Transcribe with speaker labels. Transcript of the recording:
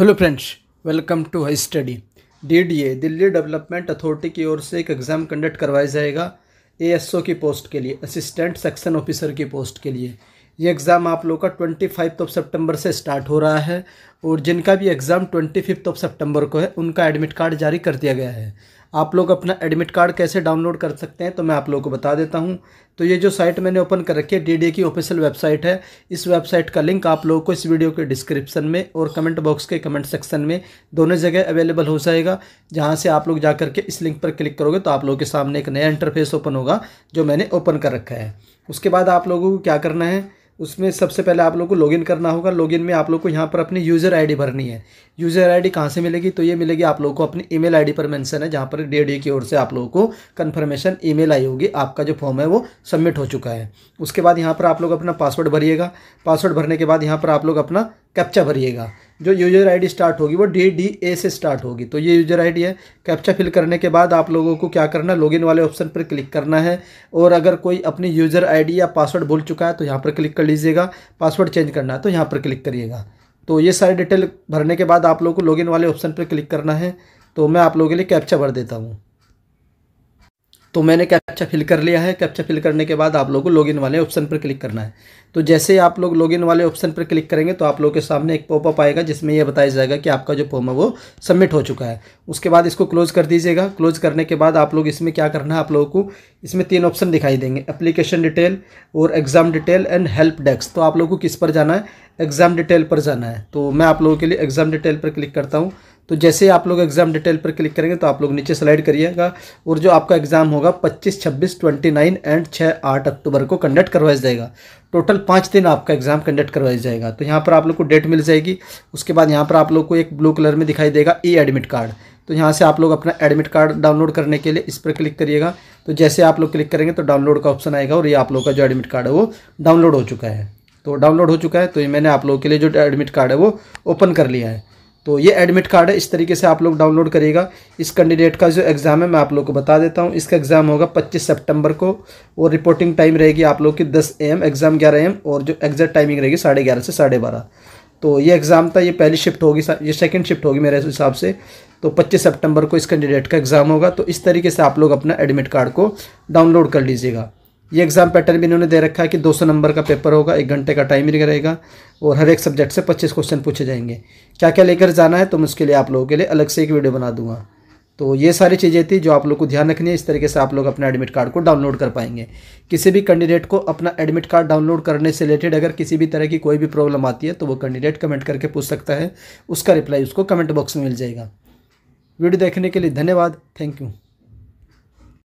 Speaker 1: hello friends welcome to high study DDA Delhi development authority की ओर से एक एग्ज़ाम कंडक्ट करवाया जाएगा एएसओ की पोस्ट के लिए असिस्टेंट सेक्शन ऑफिसर की पोस्ट के लिए ये एग्ज़ाम आप लोग का ट्वेंटी फाइव ऑफ सेप्टेम्बर से स्टार्ट हो रहा है और जिनका भी exam twenty fifth of September को है उनका एडमिट कार्ड जारी कर दिया गया है आप लोग अपना एडमिट कार्ड कैसे डाउनलोड कर सकते हैं तो मैं आप लोगों को बता देता हूं तो ये जो साइट मैंने ओपन कर रखी है डीडीए की ऑफिशियल वेबसाइट है इस वेबसाइट का लिंक आप लोगों को इस वीडियो के डिस्क्रिप्शन में और कमेंट बॉक्स के कमेंट सेक्शन में दोनों जगह अवेलेबल हो जाएगा जहाँ से आप लोग जा करके इस लिंक पर क्लिक करोगे तो आप लोगों के सामने एक नया इंटरफेस ओपन होगा जो मैंने ओपन कर रखा है उसके बाद आप लोगों को क्या करना है उसमें सबसे पहले आप लोग को लॉगिन करना होगा लॉगिन में आप लोग को यहाँ पर अपनी यूज़र आईडी भरनी है यूज़र आईडी कहाँ से मिलेगी तो ये मिलेगी आप लोग को अपनी ईमेल आईडी पर मेंशन है जहाँ पर डी की ओर से आप लोगों को कन्फर्मेशन ईमेल आई होगी आपका जो फॉर्म है वो सबमिट हो चुका है उसके बाद यहाँ पर आप लोग अपना पासवर्ड भरिएगा पासवर्ड भरने के बाद यहाँ पर आप लोग अपना कैप्चा भरिएगा जो यूजर आईडी स्टार्ट होगी वो डी डी ए से स्टार्ट होगी तो ये यूजर आईडी है कैप्चा फिल करने के बाद आप लोगों को क्या करना है लॉगिन वाले ऑप्शन पर क्लिक करना है और अगर कोई अपनी यूजर आईडी या पासवर्ड भूल चुका है तो यहाँ पर क्लिक कर लीजिएगा पासवर्ड चेंज करना है तो यहाँ पर क्लिक करिएगा तो ये सारी डिटेल भरने के बाद आप लोगों को लॉगिन वाले ऑप्शन पर क्लिक करना है तो मैं आप लोगों के लिए कैप्चा भर देता हूँ तो मैंने कैप्चा फिल कर लिया है कैप्चा फिल करने के बाद आप लोगों को लॉगिन वाले ऑप्शन पर क्लिक करना है तो जैसे ही आप लोग लॉगिन वाले ऑप्शन पर क्लिक करेंगे तो आप लोगों के सामने एक पॉपअप आएगा जिसमें यह बताया जाएगा कि आपका जो फॉर्म है वो सबमिट हो चुका है उसके बाद इसको क्लोज कर दीजिएगा क्लोज करने के बाद आप लोग इसमें क्या करना है आप लोगों को इसमें तीन ऑप्शन दिखाई देंगे एप्लीकेशन डिटेल और exam detail and help desk तो आप लोग को किस पर जाना है एग्ज़ाम डिटेल पर जाना है तो मैं आप लोगों के लिए एग्ज़ाम डिटेल पर क्लिक करता हूँ तो जैसे आप लोग एग्ज़ाम डिटेल पर क्लिक करेंगे तो आप लोग नीचे स्लाइड करिएगा और जो आपका एग्ज़ाम होगा 25, 26, 29 एंड 6, 8 अक्टूबर को कंडक्ट करवाया जाएगा टोटल पाँच दिन आपका एग्ज़ाम कंडक्ट करवाया जाएगा तो यहाँ पर आप लोग को डेट मिल जाएगी उसके बाद यहाँ पर आप लोग को एक ब्लू कलर में दिखाई देगा ई एडमिट कार्ड तो यहाँ से आप लोग अपना एडमिट कार्ड डाउनलोड करने के लिए इस पर क्लिक करिएगा तो जैसे आप लोग क्लिक करेंगे तो डाउनलोड का ऑप्शन आएगा और ये आप लोग का जो एडमिट कार्ड है वो डाउनलोड हो चुका है तो डाउनलोड हो चुका है तो ये मैंने आप लोगों के लिए जो एडमिट कार्ड है वो ओपन कर लिया है तो ये एडमिट कार्ड है इस तरीके से आप लोग डाउनलोड करिएगा इस कैंडिडेट का जो एग्ज़ाम है मैं आप लोग को बता देता हूँ इसका एग्ज़ाम होगा 25 सितंबर को और रिपोर्टिंग टाइम रहेगी आप लोग की 10 एम एग्ज़ाम 11 एम और जो एग्जैक्ट टाइमिंग रहेगी साढ़े ग्यारह से साढ़े बारह तो ये एग्ज़ाम था ये पहली शिफ्ट होगी ये सेकेंड शिफ्ट होगी मेरे हिसाब से तो पच्चीस सेप्टेम्बर को इस कैंडिडेट का एग्ज़ाम होगा तो इस तरीके से आप लोग अपना एडमिट कार्ड को डाउनलोड कर लीजिएगा ये एग्ज़ाम पैटर्न भी इन्होंने दे रखा है कि 200 नंबर का पेपर होगा एक घंटे का टाइम रहेगा और हर एक सब्जेक्ट से 25 क्वेश्चन पूछे जाएंगे क्या क्या लेकर जाना है तो मैं उसके लिए आप लोगों के लिए अलग से एक वीडियो बना दूंगा तो ये सारी चीज़ें थी जो आप लोग को ध्यान रखनी है इस तरीके से आप लोग अपना एडमिट कार्ड को डाउनलोड कर पाएंगे किसी भी कैंडिडेट को अपना एडमिट कार्ड डाउनलोड करने से रिलेटेड अगर किसी भी तरह की कोई भी प्रॉब्लम आती है तो वो कैंडिडेट कमेंट करके पूछ सकता है उसका रिप्लाई उसको कमेंट बॉक्स में मिल जाएगा वीडियो देखने के लिए धन्यवाद थैंक यू